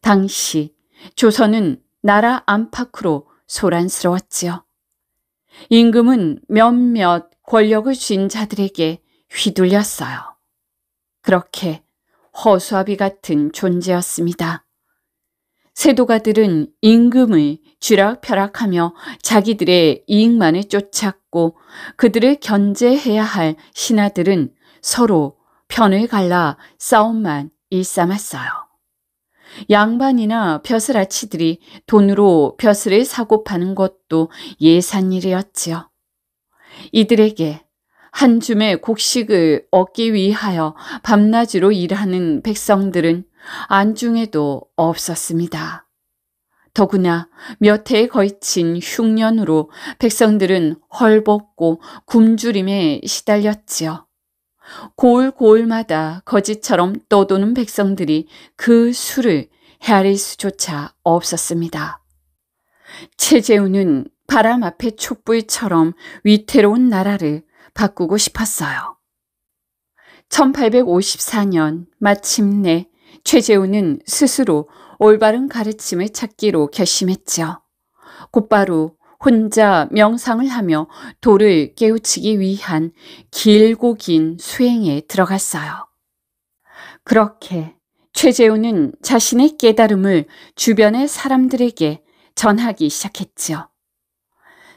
Speaker 1: 당시 조선은 나라 안팎으로 소란스러웠지요. 임금은 몇몇 권력을 쥔 자들에게 휘둘렸어요. 그렇게 허수아비 같은 존재였습니다. 세도가들은 임금을 쥐락펴락하며 자기들의 이익만을 쫓았고 그들을 견제해야 할 신하들은 서로 편을 갈라 싸움만 일삼았어요. 양반이나 벼슬아치들이 돈으로 벼슬을 사고 파는 것도 예산일이었지요. 이들에게 한 줌의 곡식을 얻기 위하여 밤낮으로 일하는 백성들은 안중에도 없었습니다. 더구나 몇 해에 걸친 흉년으로 백성들은 헐벗고 굶주림에 시달렸지요. 고을고을마다 거지처럼 떠도는 백성들이 그 수를 헤아릴 수조차 없었습니다. 최재우는 바람 앞에 촛불처럼 위태로운 나라를 바꾸고 싶었어요. 1854년 마침내 최재우는 스스로 올바른 가르침을 찾기로 결심했지요. 곧바로 혼자 명상을 하며 돌을 깨우치기 위한 길고 긴 수행에 들어갔어요. 그렇게 최재우는 자신의 깨달음을 주변의 사람들에게 전하기 시작했지요.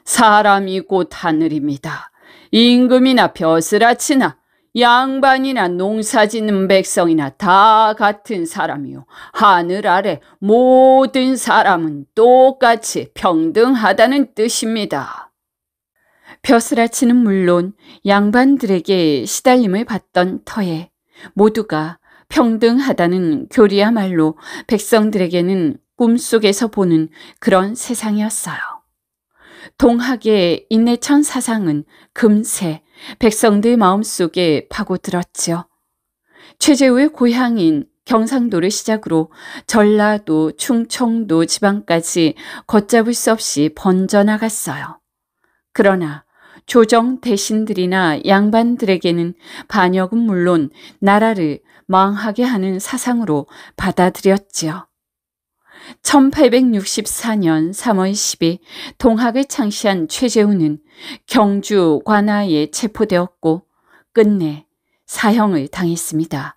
Speaker 1: 사람이곧 하늘입니다. 임금이나 벼슬아치나 양반이나 농사짓는 백성이나 다 같은 사람이요 하늘 아래 모든 사람은 똑같이 평등하다는 뜻입니다. 벼슬아치는 물론 양반들에게 시달림을 받던 터에 모두가 평등하다는 교리야말로 백성들에게는 꿈속에서 보는 그런 세상이었어요. 동학의 인내천 사상은 금세 백성들 마음속에 파고들었지요. 최재우의 고향인 경상도를 시작으로 전라도, 충청도 지방까지 걷잡을 수 없이 번져나갔어요. 그러나 조정 대신들이나 양반들에게는 반역은 물론 나라를 망하게 하는 사상으로 받아들였지요. 1864년 3월 10일 동학을 창시한 최재우는 경주 관아에 체포되었고 끝내 사형을 당했습니다.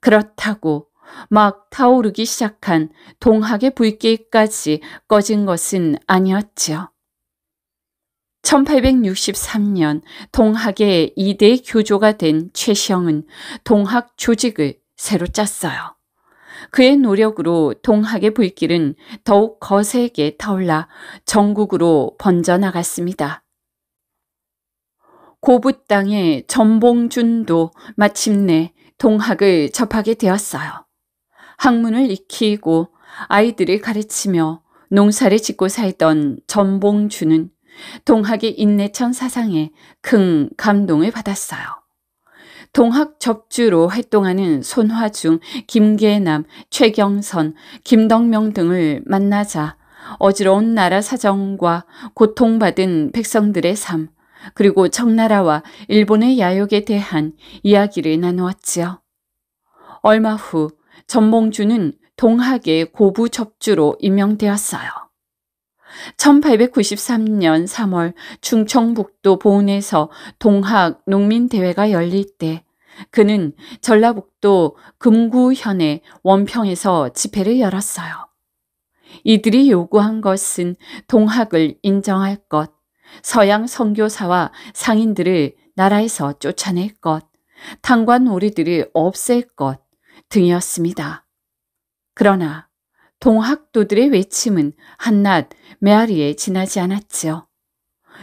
Speaker 1: 그렇다고 막 타오르기 시작한 동학의 불길까지 꺼진 것은 아니었지 1863년 동학의 2대 교조가 된 최시영은 동학 조직을 새로 짰어요. 그의 노력으로 동학의 불길은 더욱 거세게 타올라 전국으로 번져나갔습니다. 고부 땅의 전봉준도 마침내 동학을 접하게 되었어요. 학문을 익히고 아이들을 가르치며 농사를 짓고 살던 전봉준은 동학의 인내천 사상에 큰 감동을 받았어요. 동학 접주로 활동하는 손화중, 김계남, 최경선, 김덕명 등을 만나자 어지러운 나라 사정과 고통받은 백성들의 삶, 그리고 청나라와 일본의 야욕에 대한 이야기를 나누었지요. 얼마 후 전몽주는 동학의 고부 접주로 임명되었어요. 1893년 3월 충청북도 보은에서 동학 농민대회가 열릴 때 그는 전라북도 금구현의 원평에서 집회를 열었어요. 이들이 요구한 것은 동학을 인정할 것, 서양 선교사와 상인들을 나라에서 쫓아낼 것, 탄관오리들을 없앨 것 등이었습니다. 그러나 동학도들의 외침은 한낱 메아리에 지나지 않았지요.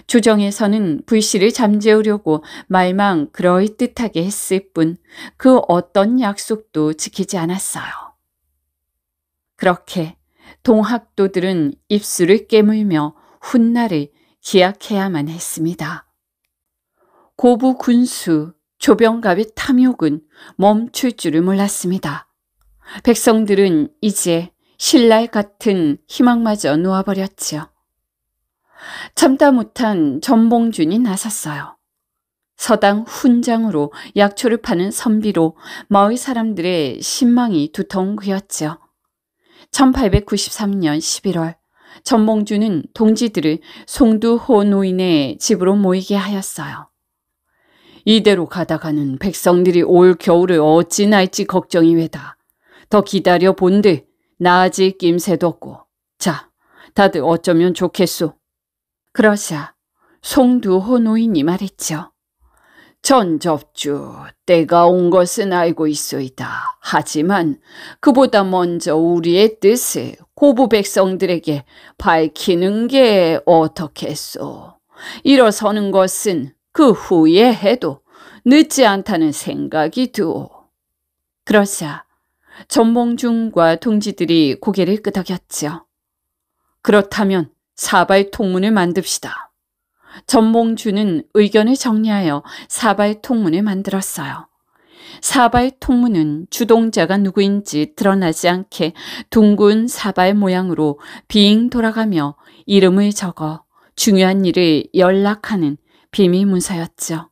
Speaker 1: 조정에서는 불씨를 잠재우려고 말만 그럴듯하게 했을 뿐 그 어떤 약속도 지키지 않았어요. 그렇게 동학도들은 입술을 깨물며 훗날을 기약해야만 했습니다. 고부 군수, 조병갑의 탐욕은 멈출 줄을 몰랐습니다. 백성들은 이제 신랄 같은 희망마저 놓아버렸지요. 참다 못한 전봉준이 나섰어요. 서당 훈장으로 약초를 파는 선비로 마을 사람들의 신망이 두통운그였지요 1893년 11월 전봉준은 동지들을 송두호 노인의 집으로 모이게 하였어요. 이대로 가다가는 백성들이 올 겨울을 어찌 날지 걱정이 외다. 더 기다려 본대 나아질 낌새도 없고 자 다들 어쩌면 좋겠소. 그러자 송두호 노인이 말했죠. 전접주 때가 온 것은 알고 있소이다. 하지만 그보다 먼저 우리의 뜻을 고부 백성들에게 밝히는 게 어떻겠소. 일어서는 것은 그 후에 해도 늦지 않다는 생각이 드오. 그러자 전봉중과 동지들이 고개를 끄덕였죠. 그렇다면 사발 통문을 만듭시다. 전몽준은 의견을 정리하여 사발 통문을 만들었어요. 사발 통문은 주동자가 누구인지 드러나지 않게 둥근 사발 모양으로 빙 돌아가며 이름을 적어 중요한 일을 연락하는 비밀 문서였죠.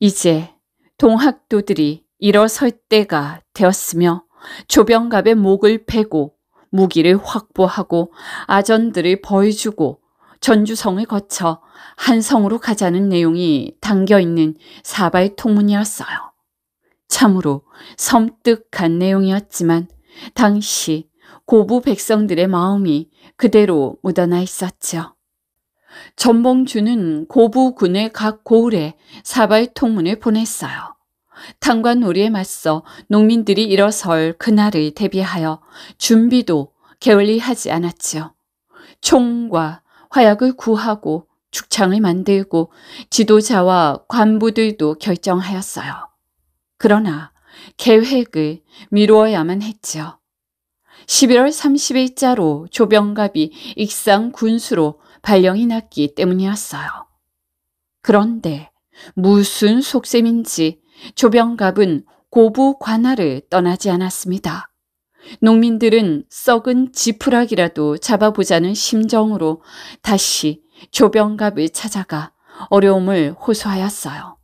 Speaker 1: 이제 동학도들이 일어설 때가 되었으며 조병갑의 목을 베고 무기를 확보하고 아전들을 보여주고 전주성을 거쳐 한성으로 가자는 내용이 담겨 있는 사발 통문이었어요. 참으로 섬뜩한 내용이었지만 당시 고부 백성들의 마음이 그대로 묻어나 있었죠. 전봉주는 고부군의 각 고을에 사발 통문을 보냈어요. 탄관오리에 맞서 농민들이 일어설 그날을 대비하여 준비도 게을리 하지 않았지요. 총과 화약을 구하고 축창을 만들고 지도자와 관부들도 결정하였어요. 그러나 계획을 미루어야만 했지요. 11월 30일자로 조병갑이 익상 군수로 발령이 났기 때문이었어요. 그런데 무슨 속셈인지 조병갑은 고부 관할을 떠나지 않았습니다. 농민들은 썩은 지푸라기라도 잡아보자는 심정으로 다시 조병갑을 찾아가 어려움을 호소하였어요.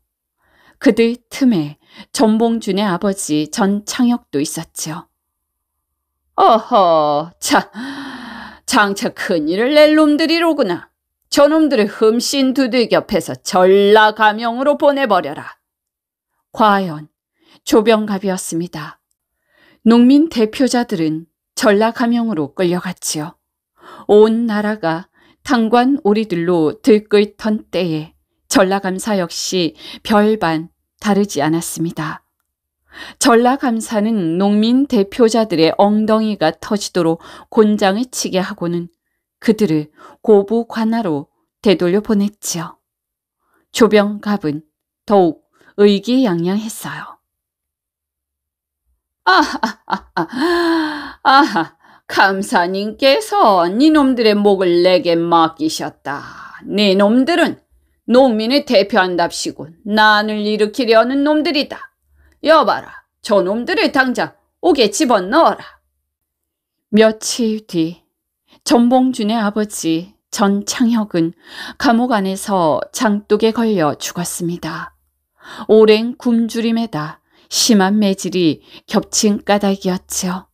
Speaker 1: 그들 틈에 전봉준의 아버지 전창혁도 있었지요. 어허, 자, 장차 큰일을 낼 놈들이로구나. 저놈들을 흠씬 두들겨 패서 전라가명으로 보내버려라. 과연 조병갑이었습니다. 농민 대표자들은 전라감영으로 끌려갔지요. 온 나라가 당관 오리들로 들끓던 때에 전라감사 역시 별반 다르지 않았습니다. 전라감사는 농민 대표자들의 엉덩이가 터지도록 곤장을 치게 하고는 그들을 고부 관하로 되돌려 보냈지요. 조병갑은 더욱 의기양양했어요. 아하하하, 아하, 아하, 아, 아, 감사님께서 니놈들의 목을 내게 맡기셨다. 니놈들은 네 농민을 대표한답시고 난을 일으키려는 놈들이다. 여봐라, 저놈들을 당장 옥에 집어넣어라. 며칠 뒤 전봉준의 아버지 전창혁은 감옥 안에서 장독에 걸려 죽었습니다. 오랜 굶주림에다 심한 매질이 겹친 까닭이었지요.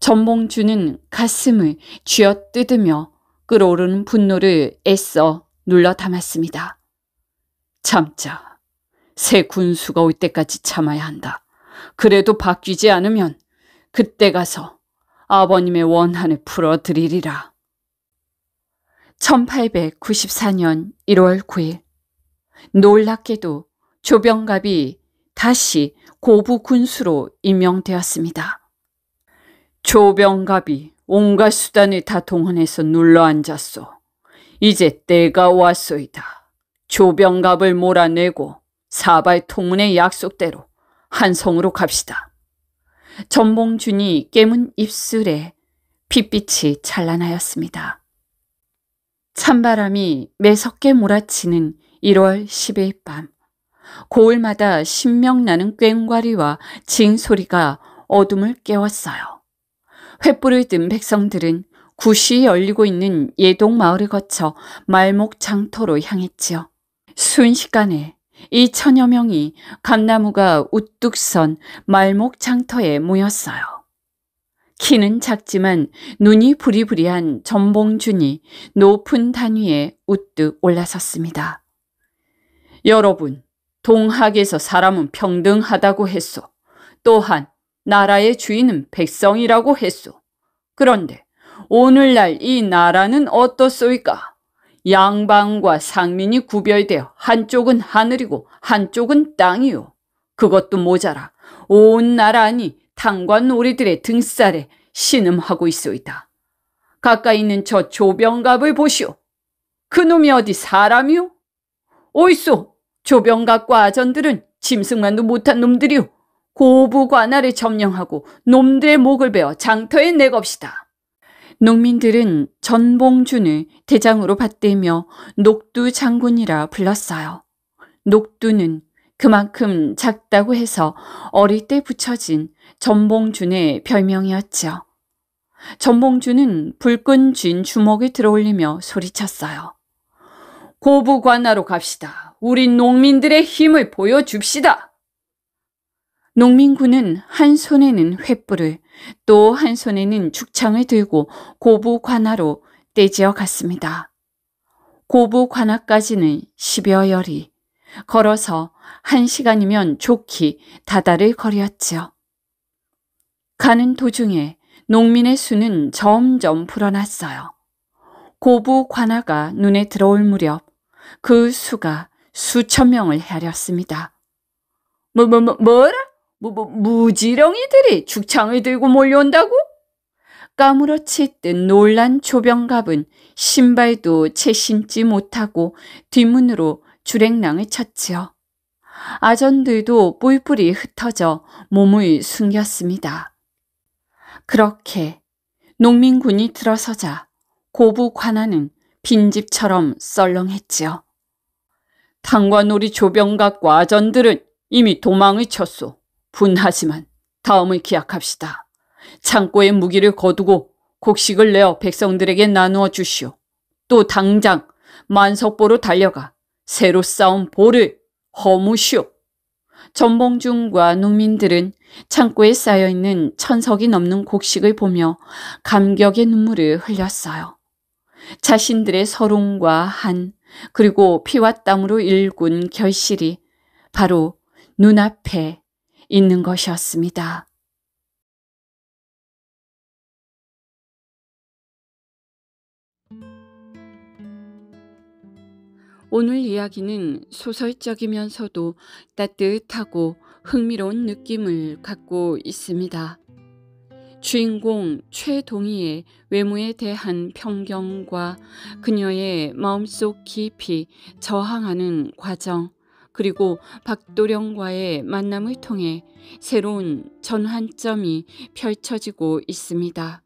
Speaker 1: 전봉주는 가슴을 쥐어뜯으며 끓어오르는 분노를 애써 눌러 담았습니다. 참자. 새 군수가 올 때까지 참아야 한다. 그래도 바뀌지 않으면 그때 가서 아버님의 원한을 풀어드리리라. 1894년 1월 9일 놀랍게도 조병갑이 다시 고부 군수로 임명되었습니다. 조병갑이 온갖 수단을 다 동원해서 눌러앉았소. 이제 때가 왔소이다. 조병갑을 몰아내고 사발통문의 약속대로 한성으로 갑시다. 전봉준이 깨문 입술에 빛빛이 찬란하였습니다. 찬바람이 매섭게 몰아치는 1월 10일 밤 고을마다 신명나는 꽹과리와 징소리가 어둠을 깨웠어요. 횃불을 든 백성들은 굿이 열리고 있는 예동 마을을 거쳐 말목 장터로 향했지요. 순식간에 이천여 명이 감나무가 우뚝 선 말목 장터에 모였어요. 키는 작지만 눈이 부리부리한 전봉준이 높은 단위에 우뚝 올라섰습니다. 여러분, 동학에서 사람은 평등하다고 했소. 또한 나라의 주인은 백성이라고 했소. 그런데 오늘날 이 나라는 어떻소이까? 양반과 상민이 구별되어 한쪽은 하늘이고 한쪽은 땅이요. 그것도 모자라 온 나라니 탕관오리들의 등살에 신음하고 있소이다. 가까이 있는 저 조병갑을 보시오. 그놈이 어디 사람이오? 오이소! 조병각과 아전들은 짐승만도 못한 놈들이요. 고부 관할을 점령하고 놈들의 목을 베어 장터에 내겁시다. 농민들은 전봉준을 대장으로 받대며 녹두 장군이라 불렀어요. 녹두는 그만큼 작다고 해서 어릴 때 붙여진 전봉준의 별명이었지요. 전봉준은 불끈 쥔 주먹을 들어올리며 소리쳤어요. 고부 관하로 갑시다. 우리 농민들의 힘을 보여줍시다. 농민군은 한 손에는 횃불을 또 한 손에는 죽창을 들고 고부 관아로 떼지어 갔습니다. 고부 관아까지는 십여 열이 걸어서 한 시간이면 좋기 다다를 거리지요 가는 도중에 농민의 수는 점점 불어났어요. 고부 관아가 눈에 들어올 무렵 그 수가 수천 명을 헤아렸습니다. 뭐, 뭐, 뭐, 뭐라? 뭐, 뭐, 무지렁이들이 죽창을 들고 몰려온다고? 까무러치 뜬 놀란 조병갑은 신발도 채 신지 못하고 뒷문으로 주랭랑을 쳤지요. 아전들도 뿔뿔이 흩어져 몸을 숨겼습니다. 그렇게 농민군이 들어서자 고부 관아는 빈집처럼 썰렁했지요. 탕관놀이 조병각과 아전들은 이미 도망을 쳤소. 분하지만 다음을 기약합시다. 창고에 무기를 거두고 곡식을 내어 백성들에게 나누어 주시오. 또 당장 만석보로 달려가 새로 쌓은 보를 허무시오. 전봉준과 농민들은 창고에 쌓여있는 천석이 넘는 곡식을 보며 감격의 눈물을 흘렸어요. 자신들의 서론과 한, 그리고 피와 땀으로 일군 결실이 바로 눈앞에 있는 것이었습니다. 오늘 이야기는 소설적이면서도 따뜻하고 흥미로운 느낌을 갖고 있습니다. 주인공 최동희의 외모에 대한 편견과 그녀의 마음속 깊이 저항하는 과정 그리고 박도령과의 만남을 통해 새로운 전환점이 펼쳐지고 있습니다.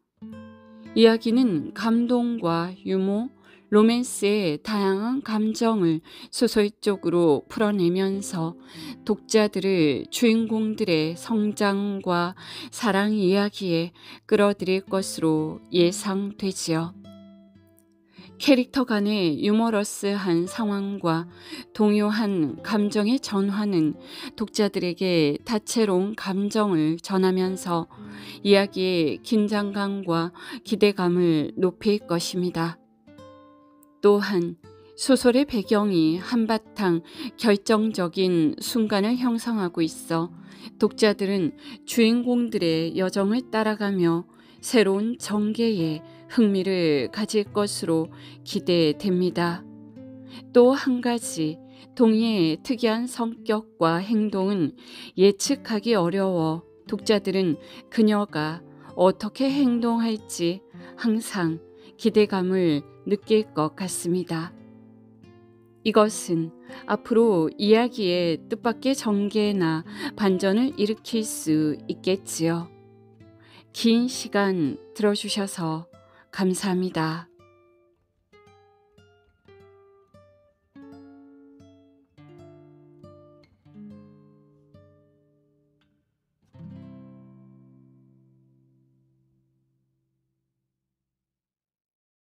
Speaker 1: 이야기는 감동과 유머, 로맨스의 다양한 감정을 소설쪽으로 풀어내면서 독자들을 주인공들의 성장과 사랑 이야기에 끌어들일 것으로 예상되지요. 캐릭터 간의 유머러스한 상황과 동요한 감정의 전환은 독자들에게 다채로운 감정을 전하면서 이야기의 긴장감과 기대감을 높일 것입니다. 또한 소설의 배경이 한바탕 결정적인 순간을 형성하고 있어 독자들은 주인공들의 여정을 따라가며 새로운 전개에 흥미를 가질 것으로 기대됩니다. 또 한 가지 동해의 특이한 성격과 행동은 예측하기 어려워 독자들은 그녀가 어떻게 행동할지 항상 기대감을 느낄 것 같습니다. 이것은 앞으로 이야기의 뜻밖의 전개나 반전을 일으킬 수 있겠지요. 긴 시간 들어주셔서 감사합니다.